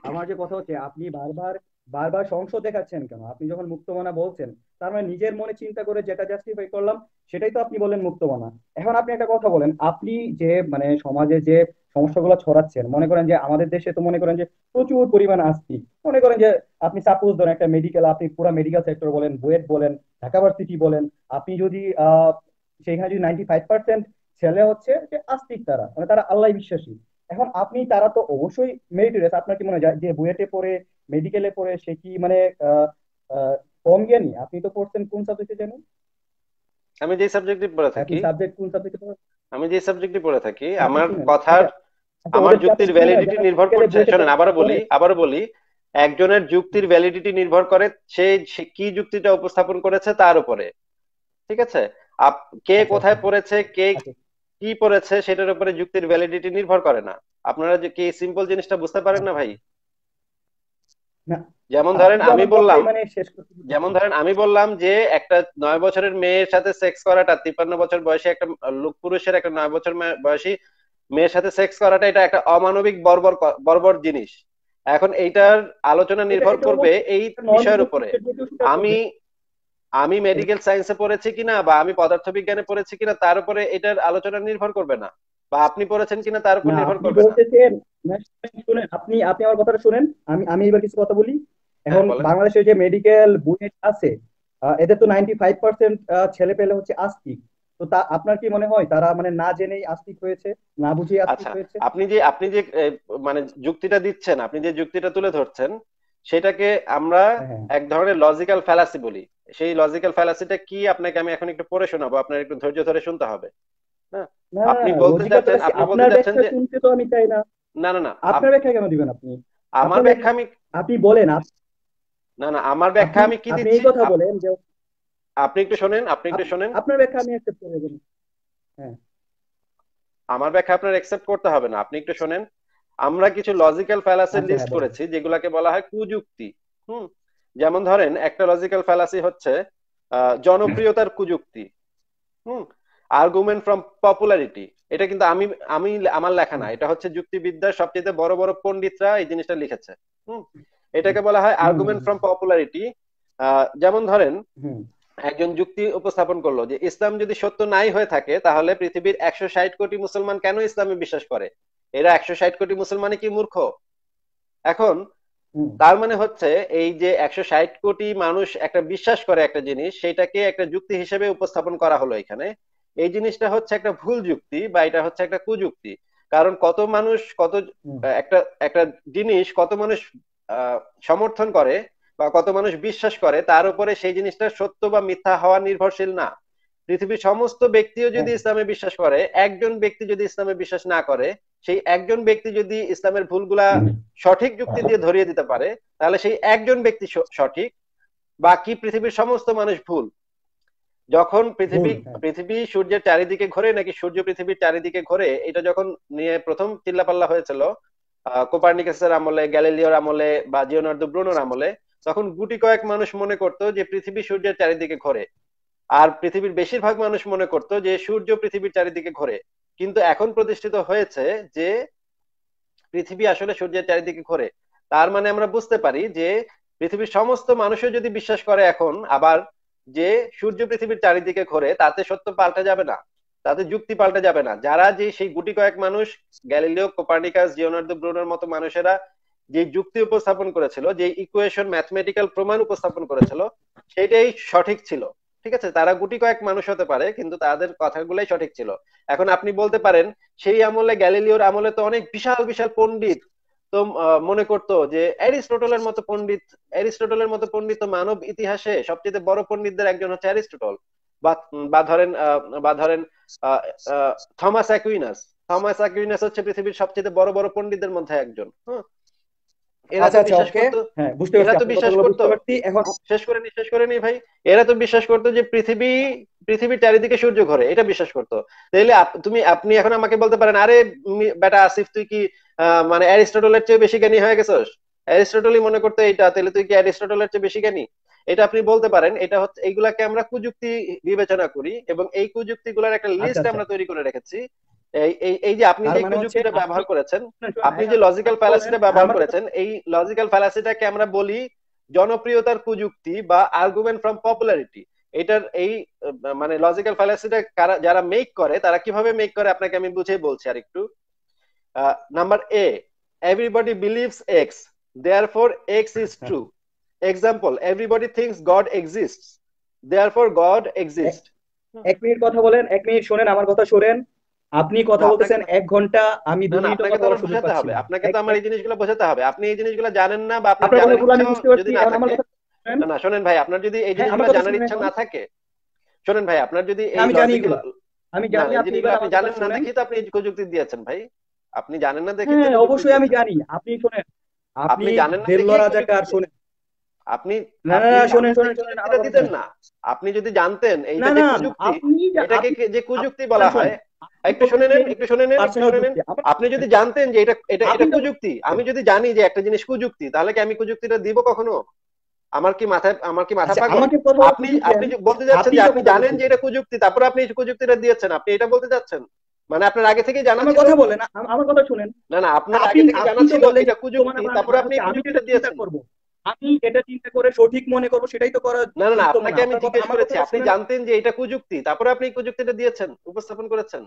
আমার যে কথা হচ্ছে আপনি বারবার বারবার সংশয় দেখাচ্ছেন কেন আপনি যখন মুক্তমনা বলছেন তার মানে নিজের মনে চিন্তা করে যেটা জাস্টিফাই করলাম সেটাই তো আপনি বলেন মুক্তমনা এখন আপনি একটা কথা বলেন আপনি যে মানে সমাজে যে সমস্যাগুলো ছড়াচ্ছেন মনে করেন যে আমাদের দেশে তো মনে করেন যে প্রচুর পরিমাণ আস্তিক মনে করেন যে আপনি সাপোজ ধরেন একটা মেডিকেল আপনি পুরো মেডিকেল সেক্টর বলেন বুয়েট বলেন ঢাকা ভার্সিটি বলেন আপনি যদি আহ সেখানে যদি নাইনটি ফাইভ পার্সেন্ট ছেলে হচ্ছে যে আস্তিক তারা মানে তারা আল্লাহ বিশ্বাসী এখন আপনি তারা তো অবশ্যই মেরিটোরিয়াস আপনার কি মনে হয় যে বুয়েটে পড়ে মেডিকেলে পড়ে সে কি মানে কম জ্ঞানী আপনি তো পড়ছেন কোন সাবজেক্টে জানেন আমি যে সাবজেক্টে পড়ে থাকি সাবজেক্ট কোন সাবজেক্টে আমি যে সাবজেক্টে পড়ে থাকি হ্যাঁ, আমার কথার আচ্ছা, আচ্ছা, আমার যুক্তির ভ্যালিডিটি নির্ভর করছে শুনেন আবার বলি আবার বলি একজনের যুক্তির ভ্যালিডিটি নির্ভর করে সে কি যুক্তিটা উপস্থাপন করেছে তার উপরে ঠিক আছে কে আচ্ছা, কোথায় পড়েছে কে কি পড়েছে সেটার উপরে যুক্তির ভ্যালিডিটি নির্ভর করে না আপনারা যে কি সিম্পল জিনিসটা বুঝতে পারেন না ভাই যেমন ধরেন আমি বললাম মানে যেমন ধরেন আমি বললাম যে একটা নয় বছরের মেয়ের সাথে সেক্স করাটা তিপ্পান্ন বছর বয়সে একটা লোক পুরুষের একটা নয় বছর বয়সী মেয়ের সাথে সেক্স করাটা এটা একটা অমানবিক বর্বর বর্বর জিনিস এখন এইটার আলোচনা নির্ভর করবে এই বিষয়ের উপরে আমি আমি মেডিকেল সায়েন্সে পড়েছি কিনা বা আমি পদার্থবিজ্ঞানে পড়েছি কিনা তার উপরে এটার আলোচনা নির্ভর করবে না বা আপনি পড়েছেন কিনা তার উপর নির্ভর করবে শুনেন আপনি আপনি আমার কথাটা শুনেন আমি আমি এবার কিছু কথা বলি হ্যাঁ, এখন বাংলাদেশে যে মেডিকেল বুনেট আছে এদের তো 95% ছেলে পেলে হচ্ছে আস্তিক তো তা আপনার কি মনে হয় তারা মানে না জেনেই আস্তিক হয়েছে না বুঝিয়ে আস্তিক আচ্ছা, হয়েছে আপনি যে আপনি যে মানে যুক্তিটা দিচ্ছেন আপনি যে যুক্তিটা তুলে ধরছেন সেটাকে আমরা হ্যাঁ। এক ধরনের লজিক্যাল ফ্যালাসি বলি সেই লজিক্যাল ফ্যালাসিটা কি আপনাকে আমি এখন একটু পড়ে শোনাবো আপনার একটু ধৈর্য ধরে শুনতে হবে হ্যাঁ? আপনি বলতে চাচ্ছেন আপনি বলতে চাচ্ছেন যে আমি চাই না না না আপনার ব্যাখ্যা কেন দিবেন আপনি আমার ব্যাখ্যা আমি আপনি বলেন না না আমার ব্যাখ্যা আমি কি দিচ্ছি কথা বলেন যে আপনি একটু শুনেন আপনি একটু শুনেন আপনার ব্যাখ্যা আমি অ্যাকসেপ্ট করে দেব হ্যাঁ আমার ব্যাখ্যা আপনার অ্যাকসেপ্ট করতে হবে না আপনি একটু শুনেন আমরা কিছু লজিক্যাল ফ্যালাসি লিস্ট করেছি যেগুলোকে বলা হয় কুযুক্তি হুম যেমন ধরেন একটা লজিক্যাল ফ্যালাসি হচ্ছে জনপ্রিয়তার কুযুক্তি হুম আর্গুমেন্ট ফ্রম পপুলারিটি এটা কিন্তু আমি আমি আমার লেখা না এটা হচ্ছে যুক্তিবিদ্যার সবচেয়ে বড় বড় পণ্ডিতরা এই জিনিসটা লিখেছে হুম এটাকে বলা হয় আর্গুমেন্ট ফ্রম পপুলারিটি যেমন ধরেন একজন যুক্তি উপস্থাপন করলো যে ইসলাম যদি সত্য নাই হয়ে থাকে তাহলে পৃথিবীর একশো ষাট কোটি মুসলমান কেন ইসলামে বিশ্বাস করে এরা একশো ষাট কোটি মুসলমানে কি মূর্খ এখন তার মানে হচ্ছে এই যে একশো ষাট কোটি মানুষ একটা বিশ্বাস করে একটা জিনিস সেটাকে একটা যুক্তি হিসেবে উপস্থাপন করা হলো এখানে এই জিনিসটা হচ্ছে একটা ভুল যুক্তি বা এটা হচ্ছে একটা কুযুক্তি কারণ কত মানুষ কত একটা একটা জিনিস কত মানুষ সমর্থন করে বা কত মানুষ বিশ্বাস করে তার উপরে সেই জিনিসটা সত্য বা মিথ্যা হওয়া নির্ভরশীল না পৃথিবীর সমস্ত ব্যক্তিও যদি হ্যাঁ। ইসলামে বিশ্বাস করে একজন ব্যক্তি যদি ইসলামে বিশ্বাস না করে সেই একজন ব্যক্তি যদি ইসলামের ভুলগুলা সঠিক যুক্তি দিয়ে ধরিয়ে দিতে পারে তাহলে সেই একজন ব্যক্তি সঠিক বাকি পৃথিবীর সমস্ত মানুষ ভুল যখন পৃথিবী হ্যাঁ। পৃথিবী সূর্যের চারিদিকে ঘোরে নাকি সূর্য পৃথিবীর চারিদিকে ঘোরে এটা যখন নিয়ে প্রথম চিল্লাপাল্লা হয়েছিল কোপার্নিকাসের আমলে গ্যালিলিওর আমলে বা জিওনার্দ ব্রুনোর আমলে তখন গুটি কয়েক মানুষ মনে করতো যে পৃথিবী সূর্যের চারিদিকে ঘোরে আর পৃথিবীর বেশিরভাগ মানুষ মনে করত যে সূর্য পৃথিবীর চারিদিকে ঘোরে কিন্তু এখন প্রতিষ্ঠিত হয়েছে যে পৃথিবী আসলে সূর্যের চারিদিকে ঘোরে তার মানে আমরা বুঝতে পারি যে পৃথিবীর সমস্ত মানুষও যদি বিশ্বাস করে এখন আবার যে সূর্য পৃথিবীর চারিদিকে ঘোরে তাতে সত্য পাল্টা যাবে না তাতে যুক্তি পাল্টা যাবে না যারা যে সেই গুটি কয়েক মানুষ গ্যালিলিও কোপার্নিকাস জিওনার্দ ব্রুনের মতো মানুষেরা যে যুক্তি উপস্থাপন করেছিল যে ইকুয়েশন ম্যাথমেটিক্যাল প্রমাণ উপস্থাপন করেছিল সেটাই সঠিক ছিল ঠিক আছে তারা গুটি কয়েক মানুষ হতে পারে কিন্তু তাদের কথাগুলোই সঠিক ছিল এখন আপনি বলতে পারেন সেই আমলে গ্যালিলিওর আমলে তো অনেক বিশাল বিশাল পণ্ডিত তো মনে করতো যে অ্যারিস্টোটলের মতো পণ্ডিত অ্যারিস্টোটলের মতো পণ্ডিত মানব ইতিহাসে সবচেয়ে বড় পণ্ডিতদের একজন হচ্ছে অ্যারিস্টোটল বা ধরেন বা ধরেন থমাস অ্যাকুইনাস থমাস অ্যাকুইনাস হচ্ছে পৃথিবীর সবচেয়ে বড় বড় পণ্ডিতদের মধ্যে একজন হ্যাঁ আচ্ছা, আচ্ছা, হ্যাঁ, এরা তো বিশ্বাস করতো যে পৃথিবী পৃথিবীর চারিদিকে সূর্য ঘরে এটা বিশ্বাস করতো তুমি আপনি এখন আমাকে বলতে পারেন আরে বেটা আসিফ তুই কি মানে অ্যারিস্টটলের চেয়ে বেশি জ্ঞানী হয়ে গেছস অ্যারিস্টটলই মনে করতো এটা তাহলে তুই কি অ্যারিস্টটলের চেয়ে বেশি জ্ঞানী এটা আপনি বলতে পারেন এটা হচ্ছে এইগুলাকে আমরা কুযুক্তি বিবেচনা করি এবং এই কুযুক্তি গুলার একটা লিস্ট আচ্ছা, আমরা তৈরি করে রেখেছি এই যে আপনি যে যুক্তিটা মানে ব্যবহার করেছেন আপনি হ্যাঁ, যে লজিক্যাল ফ্যালাসিটা ব্যবহার করেছেন এই লজিক্যাল ফ্যালাসিটাকে আমরা বলি জনপ্রিয়তার কুযুক্তি বা আর্গুমেন্ট ফ্রম পপুলারিটি এটার এই মানে লজিক্যাল ফ্যালাসিটা যারা মেক করে তারা কিভাবে মেক করে আপনাকে আমি বুঝেই বলছি আর একটু নাম্বার এ everybody believes X therefore X is true example everybody thinks God exist therefore God exist এক মিনিট কথা বলেন এক মিনিট শোনেন আমার কথা শোনেন আপনি কথা বলতেছেন এক ঘন্টা আমি আপনাকে তো বোঝাতে হবে আপনাকে তো আমার এই জিনিসগুলো বোঝাতে হবে আপনি এই জিনিসগুলো জানেন না বা আপনি জানেন না না শুনেন ভাই আপনার যদি এই হ্যাঁ, জিনিসগুলো জানার ইচ্ছা না থাকে শুনেন ভাই আপনার যদি এই আমি জানি আমি জানি হ্যাঁ, আপনি আপনি জানেন না দেখি তো আপনি এই যুক্তি দিয়েছেন ভাই আপনি জানেন না দেখে অবশ্যই আমি জানি আপনি শুনেন আপনি জানেন না দেখি দেখে রাজাকার শুনেন আপনি না না শুনেন শুনেন শুনেন দিতেন না আপনি যদি জানতেন যে কুযুক্তি এটাকে যে কুযুক্তি বলা হয় একটু শুনে নেন একটু শুনে নেন শুনে নেন আপনি যদি জানতেন যে এটা এটা এটা কুযুক্তি আমি যদি জানি যে একটা জিনিস কুযুক্তি তাহলে কি আমি কুযুক্তিটা দিব কখনো আমার কি মাথায় আমার কি মাথা আচ্ছা, পাগল আপনি আপনি বলতে যাচ্ছেন যে আপনি জানেন যে এটা কুযুক্তি তারপর আপনি কুযুক্তিটা দিয়েছেন আপনি এটা বলতে যাচ্ছেন মানে আপনার আগে থেকে জানা কথা বলেন আমার কথা শুনেন না না আপনার আগে থেকে জানা ছিল এটা কুযুক্তি তারপরে আপনি কুযুক্তিটা দিয়েছেন আমি এটা চিন্তা করে সঠিক মনে করবো সেটাই তো করা না না আপনাকে আমি জিজ্ঞেস করেছি আপনি জানতেন যে এটা কুযুক্তি তারপরে আপনি কুযুক্তিটা দিয়েছেন উপস্থাপন করেছেন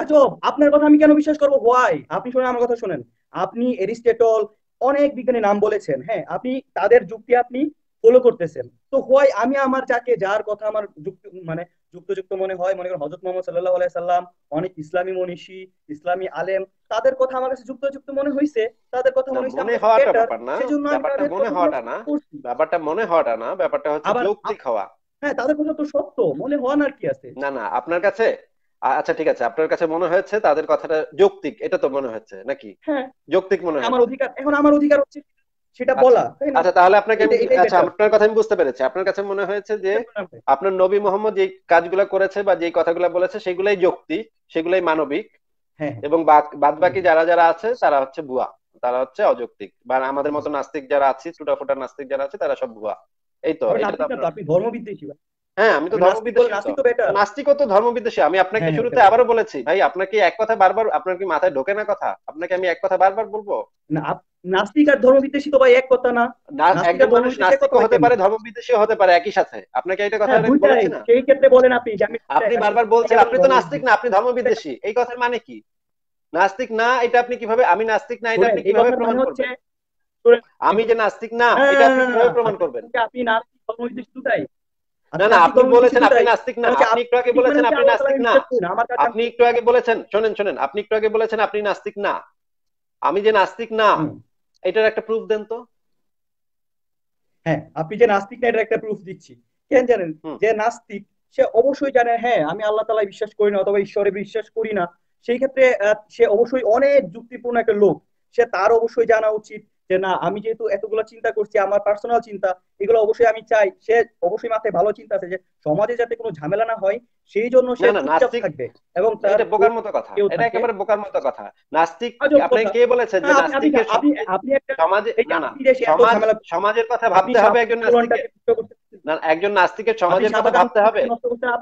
আচ্ছা আপনার কথা আমি কেন বিশ্বাস করব হোয়াই আপনি শুনে আমার কথা শুনেন আপনি এরিস্টটল অনেক বিজ্ঞানী নাম বলেছেন হ্যাঁ আপনি তাদের যুক্তি আপনি ফলো করতেছেন তো হয় আমি আমার যাকে যার কথা আমার যুক্ত মানে যুক্তযুক্ত মনে হয় মনে করেন হজরত মোহাম্মদ সাল্লাহ আলাই সাল্লাম অনেক ইসলামী মনীষী ইসলামী আলেম তাদের কথা আমার কাছে যুক্তযুক্ত মনে হয়েছে তাদের কথা মনে হয়েছে মনে হওয়াটা ব্যাপার না ব্যাপারটা মনে হওয়াটা না ব্যাপারটা মনে হওয়াটা না ব্যাপারটা হচ্ছে যৌক্তিক হওয়া হ্যাঁ তাদের কথা তো সত্য মনে হওয়া না কি আছে না না আপনার কাছে আচ্ছা ঠিক আছে আপনার কাছে মনে হয়েছে তাদের কথাটা যৌক্তিক এটা তো মনে হচ্ছে নাকি হ্যাঁ। যৌক্তিক মনে হয় আমার অধিকার এখন আমার অধিকার হচ্ছে সেটা আচ্ছা, বলা আচ্ছা তাহলে আপনাকে আচ্ছা আপনার কথা আমি বুঝতে পেরেছি আপনার কাছে মনে হয়েছে যে আপনার নবী মোহাম্মদ যে কাজগুলা করেছে বা যে কথাগুলো বলেছে সেগুলাই যুক্তি সেগুলাই মানবিক হ্যাঁ, হ্যাঁ। এবং বাদ বাকি যারা যারা আছে তারা হচ্ছে ভুয়া তারা হচ্ছে অযৌক্তিক বা আমাদের মতো নাস্তিক যারা আছে ছুটাফুটা নাস্তিক যারা আছে তারা সব ভুয়া এই তো আপনি ধর্মবিদ্বেষী হ্যাঁ আমি তো নাস্তিক তো ধর্মবিদ্বেষী আমি আপনাকে হ্যাঁ, শুরুতে হ্যাঁ। আবারও বলেছি ভাই আপনাকে এক কথা বারবার আপনার কি মাথায় ঢোকে না কথা আপনাকে আমি এক কথা বারবার বলবো নাস্তিক আর ধর্মবিদ্বেষী তো ভাই এক কথা না মানুষ নাস্তিক হতে পারে ধর্মবিদ্বেষী হতে পারে একই সাথে আপনাকে কথা হ্যাঁ, আমি বলেছি না সেই ক্ষেত্রে বলেন আপনি আপনি বারবার বলছেন আপনি তো নাস্তিক না আপনি ধর্মবিদ্বেষী এই কথার মানে কি নাস্তিক না এটা আপনি কিভাবে আমি নাস্তিক না এটা আপনি কিভাবে প্রমাণ মানে করবেন আমি যে নাস্তিক না এটা আপনি কিভাবে প্রমাণ করবেন আপনি নাস্তিক ধর্মবিদ্বেষী না না আপনি বলেছেন আপনি নাস্তিক না আপনি একটু আগে বলেছেন আপনি নাস্তিক না আপনি একটু আগে বলেছেন আপনি একটু আগে বলেছেন আপনি নাস্তিক না আমি যে নাস্তিক না এটার একটা প্রুফ দেন তো হ্যাঁ আপনি যে নাস্তিক না এটার একটা প্রুফ দিচ্ছি কেন জানেন যে নাস্তিক সে অবশ্যই জানে হ্যাঁ আমি আল্লাহ তালায় বিশ্বাস করি না অথবা ঈশ্বরে বিশ্বাস করি না সেই ক্ষেত্রে সে অবশ্যই অনেক যুক্তিপূর্ণ একটা লোক সে তার অবশ্যই জানা উচিত যে না আমি যেহেতু এতগুলো চিন্তা করছি আমার পার্সোনাল চিন্তা এগুলো অবশ্যই আমি চাই সে অবশ্যই মাথায় ভালো চিন্তা আছে যে সমাজে যাতে কোনো ঝামেলা না হয় সেই জন্য সে থাকবে এবং এটা বোকার মতো কথা এটা একেবারে বোকার মতো কথা নাস্তিক আপনি কে বলেছে যে নাস্তিক আপনি একটা সমাজে না না সমাজ সমাজের কথা ভাবতে হবে একজন নাস্তিকের না একজন নাস্তিকের সমাজের কথা ভাবতে হবে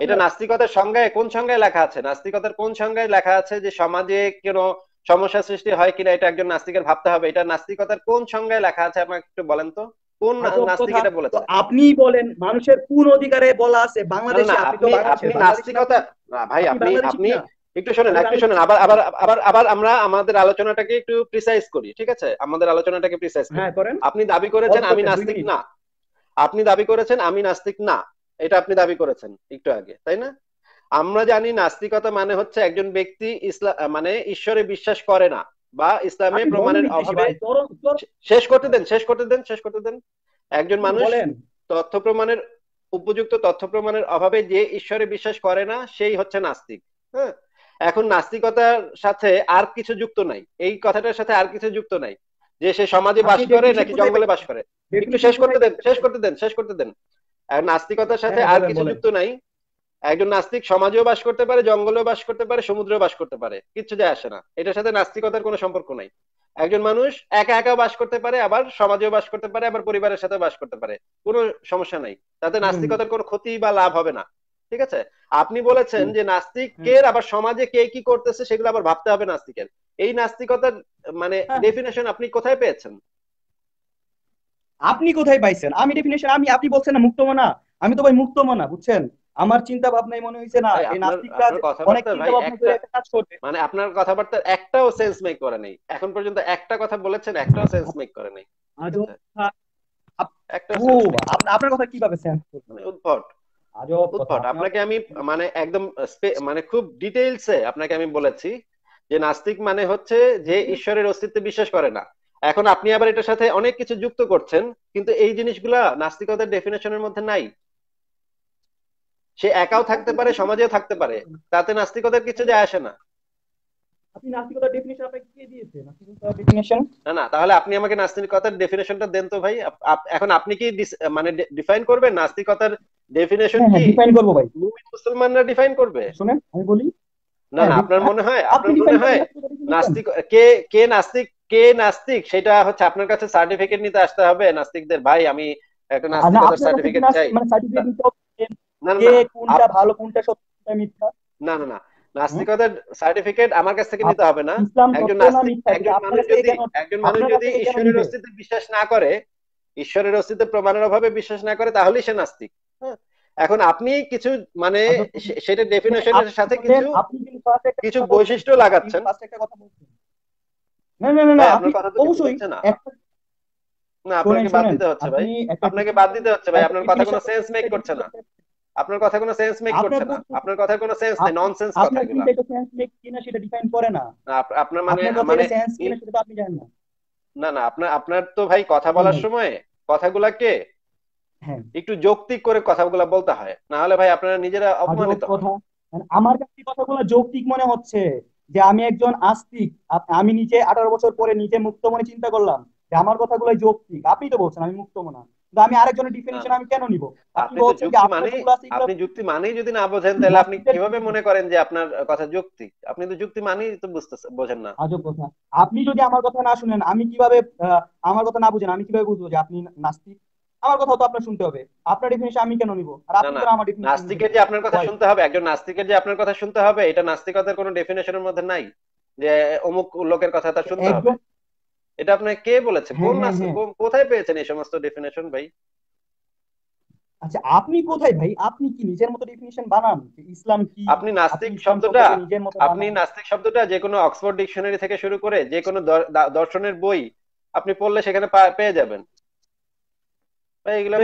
এটা নাস্তিকতার সংজ্ঞায় কোন সংজ্ঞায় লেখা আছে নাস্তিকতার কোন সংজ্ঞায় লেখা আছে যে সমাজে কোনো সমস্যা সৃষ্টি হয় কিনা এটা একজন নাস্তিকের ভাবতে হবে এটা নাস্তিকতার কোন সংজ্ঞায় লেখা আছে আমাকে একটু বলেন তো কোন নাস্তিক এটা বলেছে আপনি বলেন মানুষের কোন অধিকারে বলা আছে বাংলাদেশে আপনি নাস্তিকতা না ভাই আপনি আপনি একটু একটু আবার আবার আবার আবার আমরা আমাদের আলোচনাটাকে একটু প্রিসাইজ করি ঠিক আছে আমাদের আলোচনাটাকে প্রিসাইজ করি হ্যাঁ, আপনি দাবি করেছেন আমি নাস্তিক না আপনি দাবি করেছেন আমি নাস্তিক না এটা আপনি দাবি করেছেন একটু আগে তাই না আমরা জানি নাস্তিকতা মানে হচ্ছে একজন ব্যক্তি ইসলাম মানে ঈশ্বরে বিশ্বাস করে না বা ইসলামে প্রমাণের অভাবে শেষ করতে দেন শেষ করতে দেন শেষ করতে দেন একজন মানুষ তথ্য প্রমাণের উপযুক্ত তথ্য প্রমাণের অভাবে যে ঈশ্বরে বিশ্বাস করে না সেই হচ্ছে নাস্তিক হ্যাঁ এখন নাস্তিকতার সাথে আর কিছু যুক্ত নাই এই কথাটার সাথে আর কিছু যুক্ত নাই যে সে সমাজে বাস করে নাকি জঙ্গলে বাস করে একটু শেষ করতে দেন শেষ করতে দেন শেষ করতে দেন নাস্তিকতার সাথে হ্যাঁ, আর কিছু যুক্ত নাই একজন নাস্তিক সমাজেও বাস করতে পারে জঙ্গলেও বাস করতে পারে সমুদ্রেও বাস করতে পারে কিচ্ছু যায় আসে না এটার সাথে নাস্তিকতার কোনো সম্পর্ক নাই একজন মানুষ একা একা বাস করতে পারে আবার সমাজেও বাস করতে পারে আবার পরিবারের সাথে বাস করতে পারে কোনো সমস্যা নাই তাতে নাস্তিকতার কোনো ক্ষতি বা লাভ হবে না ঠিক আছে আপনি বলেছেন যে নাস্তিকের আবার সমাজে কে কি করতেছে সেগুলো আবার ভাবতে হবে নাস্তিকের এই নাস্তিকতার মানে ডেফিনেশন হ্যাঁ। আপনি কোথায় পেয়েছেন আপনি কোথায় পাইছেন আমি ডেফিনেশন আমি আপনি বলছেন না মুক্তমনা আমি তো ভাই মুক্তমনা বুঝছেন আমার চিন্তা ভাবনাই মনে হয়েছে না এই নাস্তিকরা অনেক চিন্তা ভাবনা করে কাজ করে মানে আপনার কথাবার্তা একটাও সেন্স মেক করে নাই এখন পর্যন্ত একটা কথা বলেছেন একটাও সেন্স মেক করে নাই আপনার কথা কিভাবে সেন্স করবে মানে উদ্ভট উদ্ভট আপনাকে আমি মানে একদম মানে খুব ডিটেইলসে আপনাকে আমি বলেছি যে নাস্তিক মানে হচ্ছে যে ঈশ্বরের অস্তিত্বে বিশ্বাস করে না এখন আপনি আবার এটার সাথে অনেক কিছু যুক্ত করছেন কিন্তু এই জিনিসগুলা নাস্তিকতার ডেফিনেশনের মধ্যে নাই সে একাও থাকতে পারে সমাজেও থাকতে পারে তাতে নাস্তিকতার কিছু যায় আসে না আপনি না না তাহলে আপনি আমাকে নাস্তিকতার দেন তো ভাই এখন আপনি কি মানে ডিফাইন নাস্তিকতার হ্যাঁ, হ্যাঁ, কি ডিফাইন ভাই মুসলমানরা ডিফাইন করবে শুনেন আমি বলি না না হ্যাঁ, আপনার মনে হয় আপনার মনে হয় নাস্তিক কে কে নাস্তিক কে নাস্তিক সেটা হচ্ছে আপনার কাছে সার্টিফিকেট নিতে আসতে হবে নাস্তিকদের ভাই আমি একটা নাস্তিকতার সার্টিফিকেট চাই মানে সার্টিফিকেট কোনটা ভালো কোনটা সত্য মিথ্যা না না না নাস্তিকতার সার্টিফিকেট আমার কাছ থেকে নিতে হবে না একজন একজন মানুষ যদি একজন মানুষ যদি ঈশ্বরের অস্তিত্বে বিশ্বাস না করে ঈশ্বরের অস্তিত্বে প্রমাণের অভাবে বিশ্বাস না করে সে নাস্তিক হ্যাঁ। এখন আপনি কিছু মানে আচ্ছা, সেটা ডেফিনেশনের সাথে কিছু কিছু বৈশিষ্ট্য লাগাচ্ছেন না না আপনাকে বাদ দিতে হচ্ছে ভাই আপনাকে বাদ দিতে হচ্ছে ভাই আপনার কথা কোনো সেন্স মেক করছে না আপনার কথা কোনো সেন্স মেক করছে না আপনার কথা কোনো সেন্স নেই ননসেন্স কথা এটা সেন্স মেক কিনা সেটা ডিফাইন করে না আপনার মানে মানে সেন্স কিনা সেটা তো আপনি জানেন না না না আপনার আপনার তো ভাই কথা বলার সময় হ্যাঁ। একটু যৌক্তিক করে বলতে হয় না হলে ভাই আপনারা নিজেরা অপমানিত মানে আমার কাছে কথাগুলো যৌক্তিক মনে হচ্ছে যে আমি একজন আস্তিক আমি নিজে আঠারো বছর পরে নিজে মুক্ত মনে চিন্তা করলাম যে আমার কথাগুলো যৌক্তিক আপনি তো বলছেন আমি মুক্ত মনা আমি আরেকজনের ডিফিনিশন হ্যাঁ। আমি কেন নিব আপনি যুক্তি মানেই যদি না বোঝেন তাহলে আপনি কিভাবে মনে করেন যে আপনার কথা যুক্তি আপনি তো যুক্তি মানেই তো বুঝতে বোঝেন না আজব কথা আপনি যদি আমার কথা না শুনেন আমি কিভাবে আমার কথা না বুঝেন আমি কিভাবে বুঝবো যে আপনি নাস্তিক আমার কথা তো আপনার শুনতে হবে আপনার ডেফিনিশন আমি কেন নিব আর আপনি তো আমার নাস্তিকের যে আপনার কথা শুনতে হবে একজন নাস্তিকের যে আপনার কথা শুনতে হবে এটা নাস্তিকতার কোনো ডেফিনিশনের মধ্যে নাই যে অমুক লোকের কথা তার শুনতে হবে এটা আপনাকে কে বলেছে হ্যাঁ, হ্যাঁ, হ্যাঁ। কোন কোথায় পেয়েছেন এই সমস্ত ডেফিনেশন ভাই আচ্ছা আপনি কোথায় ভাই আপনি কি নিজের মতো ডেফিনিশন বানান ইসলাম কি আপনি নাস্তিক শব্দটা আপনি নাস্তিক শব্দটা যে কোনো অক্সফোর্ড ডিকশনারি থেকে শুরু করে যে কোনো দর্শনের বই আপনি পড়লে সেখানে পেয়ে যাবেন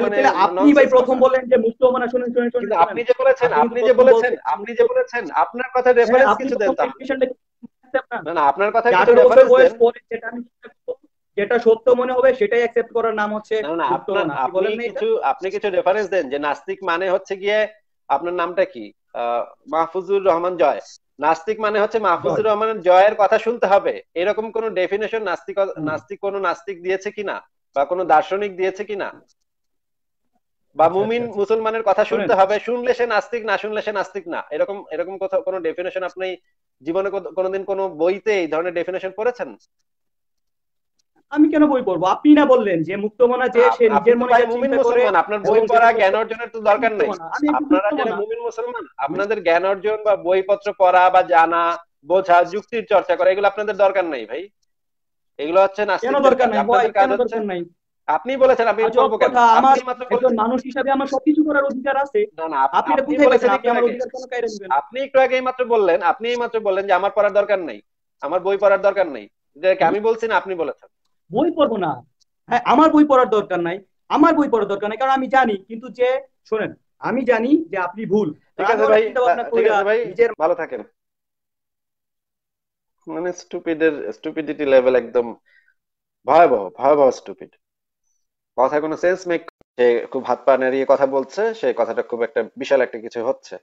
মানে আপনি ভাই প্রথম বললেন যে মুক্ত মানে শুনেন শুনেন শুনেন আপনি যে বলেছেন আপনি যে বলেছেন আপনি যে বলেছেন আপনার কথা রেফারেন্স কিছু দেন আপনার কথা যেটা সত্য মনে হবে সেটাই অ্যাকসেপ্ট করার নাম হচ্ছে আপনি কিছু রেফারেন্স দেন যে নাস্তিক মানে হচ্ছে গিয়ে আপনার নামটা কি মাহফুজুর রহমান জয় নাস্তিক মানে হচ্ছে মাহফুজুর রহমানের জয়ের কথা শুনতে হবে এরকম কোন ডেফিনেশন নাস্তিক নাস্তিক কোন নাস্তিক দিয়েছে কিনা বা কোনো দার্শনিক দিয়েছে কিনা বা আচ্ছা, মুমিন আচ্ছা, আচ্ছা। মুসলমানের কথা শুনতে হবে শুনলে সে নাস্তিক না শুনলে সে নাস্তিক না এরকম এরকম কথা কোনো ডেফিনেশন আপনি জীবনে কোনোদিন কোনো বইতে এই ধরনের ডেফিনেশন পড়েছেন আমি কেন বই পড়বো আপনি না বললেন যে মুক্ত মনা যে সে নিজের মনে মুমিন মুসলমান আপনার বই পড়া জ্ঞান অর্জনের তো দরকার নেই আপনারা যারা মুমিন মুসলমান আপনাদের জ্ঞান অর্জন বা বইপত্র পড়া বা জানা বোঝা যুক্তির চর্চা করা এগুলো আপনাদের দরকার নাই ভাই এগুলো হচ্ছে না কেন দরকার নাই কেন দরকার নাই আপনি বলেছেন আচ্ছা, আপনি করব কেন আমার একজন মানুষ হিসাবে আমার সবকিছু করার অধিকার আছে না না আপনি কোথায় বলেছেন আপনি আমার অধিকার কেন কাইরে নেবেন আপনি একটু আগে মাত্র বললেন আপনি মাত্র বললেন যে আমার পড়ার দরকার নাই আমার বই পড়ার দরকার নাই যে আমি বলছি না আপনি বলেছেন বই পড়বো না হ্যাঁ আমার বই পড়ার দরকার নাই আমার বই পড়ার দরকার নাই কারণ আমি জানি কিন্তু যে শুনেন আমি জানি যে আপনি ভুল ঠিক আছে ভাই ঠিক আছে ভাই ভালো থাকেন মানে স্টুপিডের স্টুপিডিটি লেভেল একদম ভয়াবহ ভয়াবহ স্টুপিড কথায় কোনো সেন্স মেক সে খুব হাত পা নাড়িয়ে কথা বলছে সে কথাটা খুব একটা বিশাল একটা কিছু হচ্ছে